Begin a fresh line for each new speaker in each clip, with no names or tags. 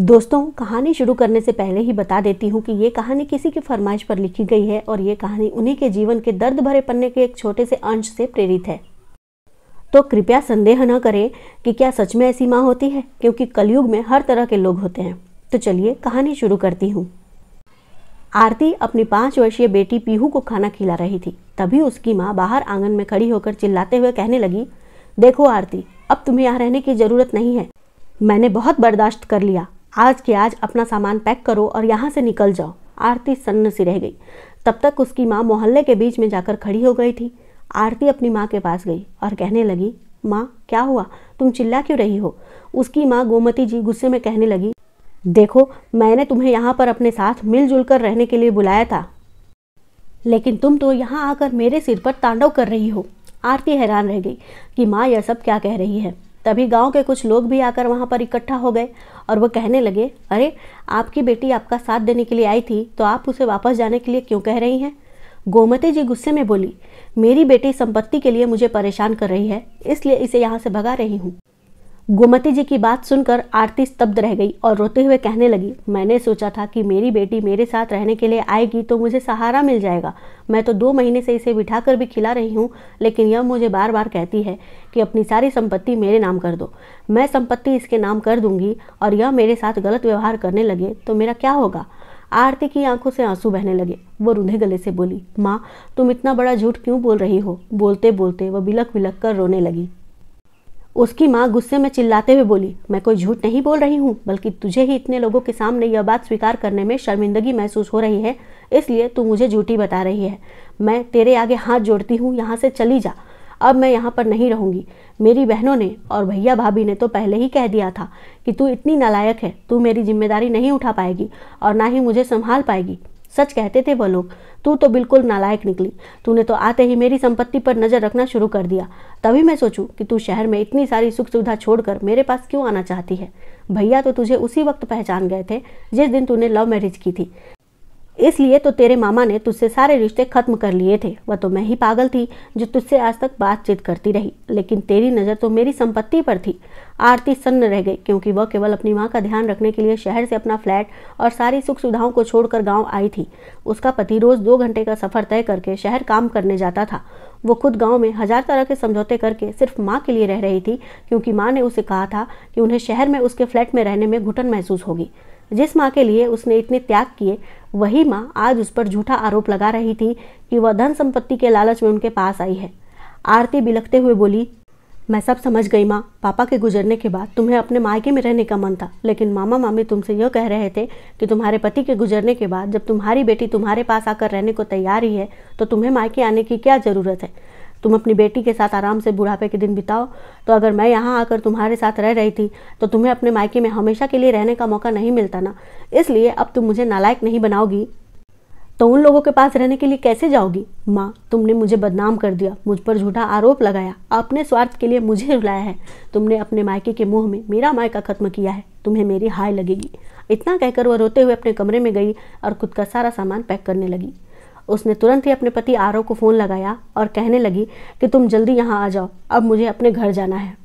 दोस्तों कहानी शुरू करने से पहले ही बता देती हूँ कि ये कहानी किसी की फरमाइश पर लिखी गई है और ये कहानी उन्हीं के जीवन के दर्द भरे पन्ने के एक छोटे से अंश से प्रेरित है तो कृपया संदेह न करें कि क्या सच में ऐसी माँ होती है क्योंकि कलयुग में हर तरह के लोग होते हैं तो चलिए कहानी शुरू करती हूँ आरती अपनी पाँच वर्षीय बेटी पीहू को खाना खिला रही थी तभी उसकी माँ बाहर आंगन में खड़ी होकर चिल्लाते हुए कहने लगी देखो आरती अब तुम्हें यहाँ रहने की ज़रूरत नहीं है मैंने बहुत बर्दाश्त कर लिया आज के आज अपना सामान पैक करो और यहाँ से निकल जाओ आरती सन्न सी रह गई तब तक उसकी माँ मोहल्ले के बीच में जाकर खड़ी हो गई थी आरती अपनी माँ के पास गई और कहने लगी माँ क्या हुआ तुम चिल्ला क्यों रही हो उसकी माँ गोमती जी गुस्से में कहने लगी देखो मैंने तुम्हें यहाँ पर अपने साथ मिलजुल कर रहने के लिए बुलाया था लेकिन तुम तो यहाँ आकर मेरे सिर पर तांडव कर रही हो आरती हैरान रह गई कि माँ यह सब क्या कह रही है तभी गांव के कुछ लोग भी आकर वहाँ पर इकट्ठा हो गए और वह कहने लगे अरे आपकी बेटी आपका साथ देने के लिए आई थी तो आप उसे वापस जाने के लिए क्यों कह रही हैं गोमती जी गुस्से में बोली मेरी बेटी संपत्ति के लिए मुझे परेशान कर रही है इसलिए इसे यहाँ से भगा रही हूँ गोमती जी की बात सुनकर आरती स्तब्ध रह गई और रोते हुए कहने लगी मैंने सोचा था कि मेरी बेटी मेरे साथ रहने के लिए आएगी तो मुझे सहारा मिल जाएगा मैं तो दो महीने से इसे बिठाकर भी खिला रही हूँ लेकिन यह मुझे बार बार कहती है कि अपनी सारी संपत्ति मेरे नाम कर दो मैं संपत्ति इसके नाम कर दूंगी और यह मेरे साथ गलत व्यवहार करने लगे तो मेरा क्या होगा आरती की आंखों से आंसू बहने लगे वो रूंधे गले से बोली माँ तुम इतना बड़ा झूठ क्यों बोल रही हो बोलते बोलते वह बिलक बिलक कर रोने लगी उसकी माँ गुस्से में चिल्लाते हुए बोली मैं कोई झूठ नहीं बोल रही हूँ बल्कि तुझे ही इतने लोगों के सामने यह बात स्वीकार करने में शर्मिंदगी महसूस हो रही है इसलिए तू मुझे झूठी बता रही है मैं तेरे आगे हाथ जोड़ती हूँ यहाँ से चली जा अब मैं यहाँ पर नहीं रहूँगी मेरी बहनों ने और भैया भाभी ने तो पहले ही कह दिया था कि तू इतनी नालायक है तू मेरी जिम्मेदारी नहीं उठा पाएगी और ना ही मुझे संभाल पाएगी सच कहते थे वह लोग तू तो बिल्कुल नालायक निकली तूने तो आते ही मेरी संपत्ति पर नज़र रखना शुरू कर दिया तभी मैं सोचूं कि तू शहर में इतनी सारी सुख सुविधा छोड़कर मेरे पास क्यों आना चाहती है भैया तो तुझे उसी वक्त पहचान गए थे जिस दिन तूने लव मैरिज की थी इसलिए तो तेरे मामा ने तुझसे सारे रिश्ते खत्म कर लिए थे वह तो मैं ही पागल थी जो तुझसे आज तक बातचीत करती रही लेकिन तेरी नज़र तो मेरी संपत्ति पर थी आरती सन्न रह गई क्योंकि वह केवल अपनी माँ का ध्यान रखने के लिए शहर से अपना फ्लैट और सारी सुख सुविधाओं को छोड़कर गांव आई थी उसका पति रोज़ दो घंटे का सफ़र तय करके शहर काम करने जाता था वो खुद गांव में हजार तरह के समझौते करके सिर्फ माँ के लिए रह रही थी क्योंकि माँ ने उसे कहा था कि उन्हें शहर में उसके फ्लैट में रहने में घुटन महसूस होगी जिस माँ के लिए उसने इतने त्याग किए वही माँ आज उस पर झूठा आरोप लगा रही थी कि वह धन संपत्ति के लालच में उनके पास आई है आरती बिलखते हुए बोली मैं सब समझ गई माँ पापा के गुजरने के बाद तुम्हें अपने मायके में रहने का मन था लेकिन मामा मामी तुमसे यह कह रहे थे कि तुम्हारे पति के गुजरने के बाद जब तुम्हारी बेटी तुम्हारे पास आकर रहने को तैयार ही है तो तुम्हें मायके आने की क्या ज़रूरत है तुम अपनी बेटी के साथ आराम से बुढ़ापे के दिन बिताओ तो अगर मैं यहाँ आकर तुम्हारे साथ रह रही थी तो तुम्हें अपने मायके में हमेशा के लिए रहने का मौका नहीं मिलता ना इसलिए अब तुम मुझे नालायक नहीं बनाओगी तो उन लोगों के पास रहने के लिए कैसे जाओगी माँ तुमने मुझे बदनाम कर दिया मुझ पर झूठा आरोप लगाया अपने स्वार्थ के लिए मुझे रुलाया है तुमने अपने मायके के मुंह में मेरा मायका खत्म किया है तुम्हें मेरी हाय लगेगी इतना कहकर वह रोते हुए अपने कमरे में गई और खुद का सारा सामान पैक करने लगी उसने तुरंत ही अपने पति आरव को फ़ोन लगाया और कहने लगी कि तुम जल्दी यहाँ आ जाओ अब मुझे अपने घर जाना है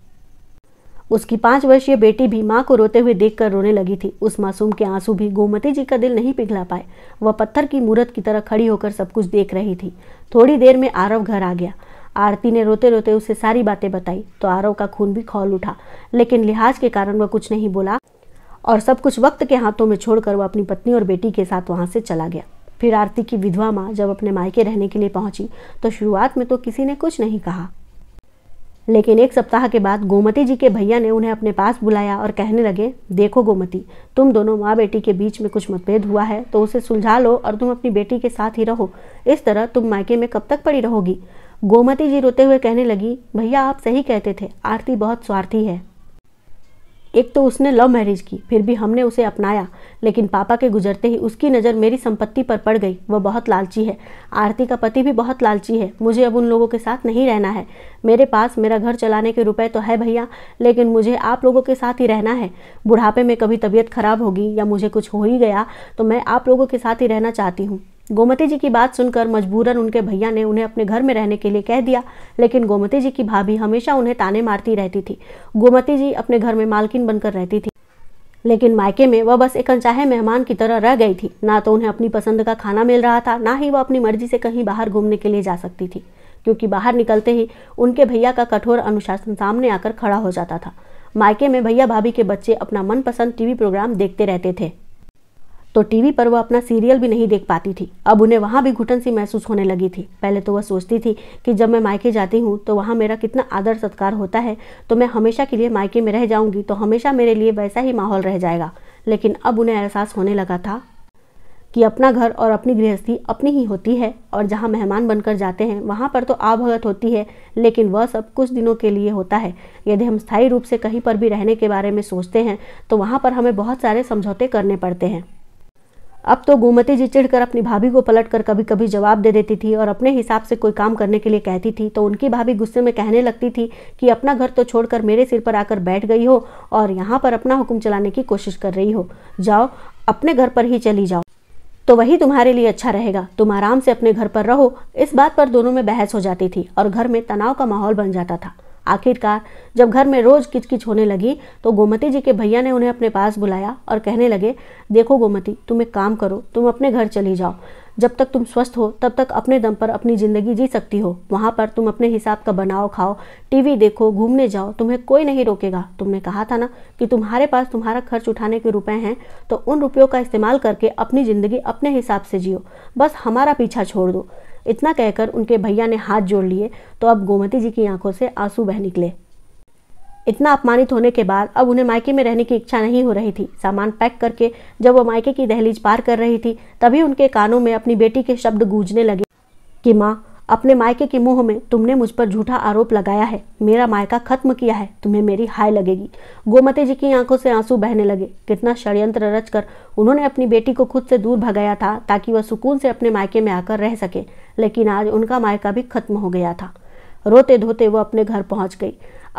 उसकी पांच वर्षीय बेटी भी माँ को रोते हुए देखकर रोने लगी थी उस मासूम के आंसू भी गोमती जी का दिल नहीं पिघला पाए वह पत्थर की मूर्त की तरह खड़ी होकर सब कुछ देख रही थी थोड़ी देर में आरव घर आ गया आरती ने रोते रोते उसे सारी बातें बताई तो आरव का खून भी खोल उठा लेकिन लिहाज के कारण वह कुछ नहीं बोला और सब कुछ वक्त के हाथों में छोड़कर वह अपनी पत्नी और बेटी के साथ वहां से चला गया फिर आरती की विधवा माँ जब अपने मायके रहने के लिए पहुंची तो शुरुआत में तो किसी ने कुछ नहीं कहा लेकिन एक सप्ताह के बाद गोमती जी के भैया ने उन्हें अपने पास बुलाया और कहने लगे देखो गोमती तुम दोनों माँ बेटी के बीच में कुछ मतभेद हुआ है तो उसे सुलझा लो और तुम अपनी बेटी के साथ ही रहो इस तरह तुम मायके में कब तक पड़ी रहोगी गोमती जी रोते हुए कहने लगी भैया आप सही कहते थे आरती बहुत स्वार्थी है एक तो उसने लव मैरिज की फिर भी हमने उसे अपनाया लेकिन पापा के गुजरते ही उसकी नज़र मेरी संपत्ति पर पड़ गई वह बहुत लालची है आरती का पति भी बहुत लालची है मुझे अब उन लोगों के साथ नहीं रहना है मेरे पास मेरा घर चलाने के रुपए तो है भैया लेकिन मुझे आप लोगों के साथ ही रहना है बुढ़ापे में कभी तबीयत खराब होगी या मुझे कुछ हो ही गया तो मैं आप लोगों के साथ ही रहना चाहती हूँ गोमती जी की बात सुनकर मजबूरन उनके भैया ने उन्हें अपने घर में रहने के लिए कह दिया लेकिन गोमती जी की भाभी हमेशा उन्हें ताने मारती रहती थी गोमती जी अपने घर में मालकिन बनकर रहती थी लेकिन मायके में वह बस एक अनचाहे मेहमान की तरह रह गई थी ना तो उन्हें अपनी पसंद का खाना मिल रहा था ना ही वह अपनी मर्जी से कहीं बाहर घूमने के लिए जा सकती थी क्योंकि बाहर निकलते ही उनके भैया का कठोर अनुशासन सामने आकर खड़ा हो जाता था मायके में भैया भाभी के बच्चे अपना मनपसंद टीवी प्रोग्राम देखते रहते थे तो टीवी पर वह अपना सीरियल भी नहीं देख पाती थी अब उन्हें वहाँ भी घुटन सी महसूस होने लगी थी पहले तो वह सोचती थी कि जब मैं मायके जाती हूँ तो वहाँ मेरा कितना आदर सत्कार होता है तो मैं हमेशा के लिए मायके में रह जाऊँगी तो हमेशा मेरे लिए वैसा ही माहौल रह जाएगा लेकिन अब उन्हें एहसास होने लगा था कि अपना घर और अपनी गृहस्थी अपनी ही होती है और जहाँ मेहमान बनकर जाते हैं वहाँ पर तो आभगत होती है लेकिन वह सब कुछ दिनों के लिए होता है यदि हम स्थायी रूप से कहीं पर भी रहने के बारे में सोचते हैं तो वहाँ पर हमें बहुत सारे समझौते करने पड़ते हैं अब तो गोमती जी चिढ़कर अपनी भाभी को पलट कर कभी कभी जवाब दे देती थी और अपने हिसाब से कोई काम करने के लिए कहती थी तो उनकी भाभी गुस्से में कहने लगती थी कि अपना घर तो छोड़कर मेरे सिर पर आकर बैठ गई हो और यहाँ पर अपना हुक्म चलाने की कोशिश कर रही हो जाओ अपने घर पर ही चली जाओ तो वही तुम्हारे लिए अच्छा रहेगा तुम आराम से अपने घर पर रहो इस बात पर दोनों में बहस हो जाती थी और घर में तनाव का माहौल बन जाता था आखिरकार जब घर में रोज किचकिच होने लगी तो गोमती जी के भैया ने उन्हें अपने पास बुलाया और कहने लगे देखो गोमती तुम एक काम करो तुम अपने घर चली जाओ जब तक तुम स्वस्थ हो तब तक अपने दम पर अपनी ज़िंदगी जी सकती हो वहाँ पर तुम अपने हिसाब का बनाओ खाओ टीवी देखो घूमने जाओ तुम्हें कोई नहीं रोकेगा तुमने कहा था ना कि तुम्हारे पास तुम्हारा खर्च उठाने के रुपए हैं तो उन रुपयों का इस्तेमाल करके अपनी ज़िंदगी अपने हिसाब से जियो बस हमारा पीछा छोड़ दो इतना कहकर उनके भैया ने हाथ जोड़ लिए तो अब गोमती जी की आंखों से आंसू बह निकले इतना अपमानित होने के बाद अब उन्हें मायके में रहने की इच्छा नहीं हो रही थी सामान पैक करके जब वो मायके की दहलीज पार कर रही थी तभी उनके कानों में अपनी बेटी के शब्द गूंजने लगे कि माँ अपने मायके के मुंह में तुमने मुझ पर झूठा आरोप लगाया है मेरा मायका खत्म किया है तुम्हें मेरी हाय लगेगी गोमती जी की आंखों से आंसू बहने लगे कितना षड्यंत्र रच कर उन्होंने अपनी बेटी को खुद से दूर भगाया था ताकि वह सुकून से अपने मायके में आकर रह सके लेकिन आज उनका मायका भी खत्म हो गया था रोते धोते वो अपने घर पहुंच गई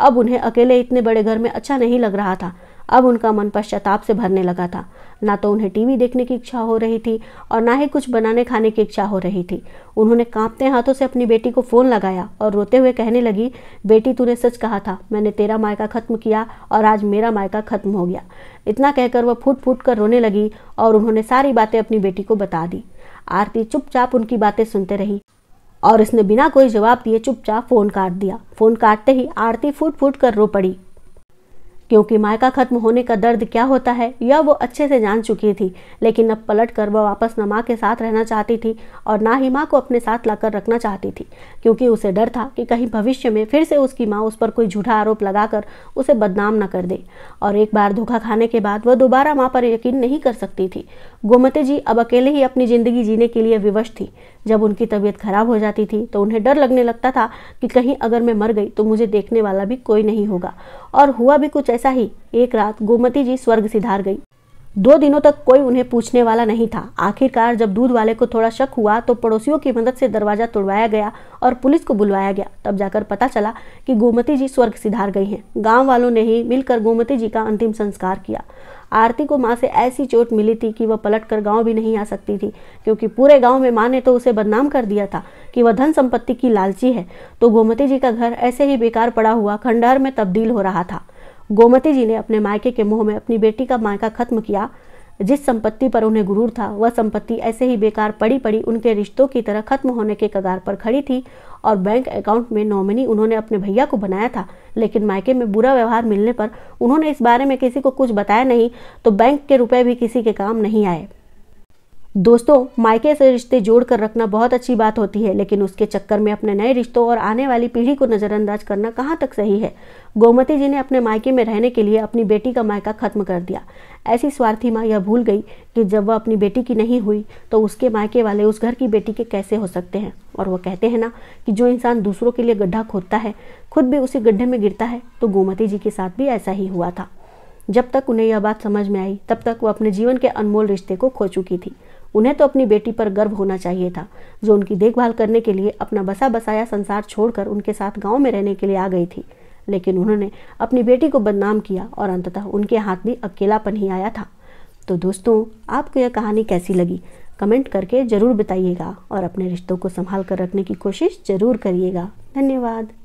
अब उन्हें अकेले इतने बड़े घर में अच्छा नहीं लग रहा था अब उनका मन पश्चाताप से भरने लगा था ना तो उन्हें टीवी देखने की इच्छा हो रही थी और ना ही कुछ बनाने खाने की इच्छा हो रही थी उन्होंने कांपते हाथों से अपनी बेटी को फ़ोन लगाया और रोते हुए कहने लगी बेटी तूने सच कहा था मैंने तेरा मायका ख़त्म किया और आज मेरा मायका ख़त्म हो गया इतना कहकर वह फूट फूट कर रोने लगी और उन्होंने सारी बातें अपनी बेटी को बता दी आरती चुपचाप उनकी बातें सुनते रही और उसने बिना कोई जवाब दिए चुपचाप फ़ोन काट दिया फ़ोन काटते ही आरती फूट फूट कर रो पड़ी क्योंकि मायका खत्म होने का दर्द क्या होता है यह वो अच्छे से जान चुकी थी लेकिन अब पलट कर वह वापस न माँ के साथ रहना चाहती थी और ना ही माँ को अपने साथ लाकर रखना चाहती थी क्योंकि उसे डर था कि कहीं भविष्य में फिर से उसकी माँ उस पर कोई झूठा आरोप लगाकर उसे बदनाम न कर दे और एक बार धोखा खाने के बाद वह दोबारा माँ पर यकीन नहीं कर सकती थी गोमती जी अब अकेले ही अपनी ज़िंदगी जीने के लिए विवश थी जब उनकी तबीयत खराब हो जाती थी तो उन्हें डर लगने लगता था कि कहीं अगर मैं मर गई तो मुझे देखने वाला भी कोई नहीं होगा और हुआ भी कुछ ऐसा ऐसा ही एक रात गोमती जी स्वर्ग सिधार गई दो दिनों तक कोई उन्हें पूछने वाला नहीं था आखिरकार जब दूध वाले को थोड़ा शक हुआ तो पड़ोसियों की मदद से दरवाजा तोड़वाया गया और पुलिस को बुलवाया गया तब जाकर पता चला कि गोमती जी स्वर्ग सिधार गई हैं गांव वालों ने ही मिलकर गोमती जी का अंतिम संस्कार किया आरती को माँ से ऐसी चोट मिली थी कि वह पलट कर गाँव भी नहीं आ सकती थी क्योंकि पूरे गाँव में माँ ने तो उसे बदनाम कर दिया था कि वह धन संपत्ति की लालची है तो गोमती जी का घर ऐसे ही बेकार पड़ा हुआ खंडहर में तब्दील हो रहा था गोमती जी ने अपने मायके के मुंह में अपनी बेटी का मायका खत्म किया जिस संपत्ति पर उन्हें गुरूर था वह संपत्ति ऐसे ही बेकार पड़ी पड़ी उनके रिश्तों की तरह खत्म होने के कगार पर खड़ी थी और बैंक अकाउंट में नॉमिनी उन्होंने अपने भैया को बनाया था लेकिन मायके में बुरा व्यवहार मिलने पर उन्होंने इस बारे में किसी को कुछ बताया नहीं तो बैंक के रुपए भी किसी के काम नहीं आए दोस्तों मायके से रिश्ते जोड़ कर रखना बहुत अच्छी बात होती है लेकिन उसके चक्कर में अपने नए रिश्तों और आने वाली पीढ़ी को नज़रअंदाज करना कहाँ तक सही है गोमती जी ने अपने मायके में रहने के लिए अपनी बेटी का मायका खत्म कर दिया ऐसी स्वार्थी माँ यह भूल गई कि जब वह अपनी बेटी की नहीं हुई तो उसके मायके वाले उस घर की बेटी के कैसे हो सकते हैं और वह कहते हैं ना कि जो इंसान दूसरों के लिए गड्ढा खोदता है खुद भी उसी गड्ढे में गिरता है तो गोमती जी के साथ भी ऐसा ही हुआ था जब तक उन्हें यह बात समझ में आई तब तक वो अपने जीवन के अनमोल रिश्ते को खो चुकी थी उन्हें तो अपनी बेटी पर गर्व होना चाहिए था जो उनकी देखभाल करने के लिए अपना बसा बसाया संसार छोड़कर उनके साथ गांव में रहने के लिए आ गई थी लेकिन उन्होंने अपनी बेटी को बदनाम किया और अंततः उनके हाथ भी अकेलापन ही आया था तो दोस्तों आपको यह कहानी कैसी लगी कमेंट करके ज़रूर बताइएगा और अपने रिश्तों को संभाल कर रखने की कोशिश ज़रूर करिएगा धन्यवाद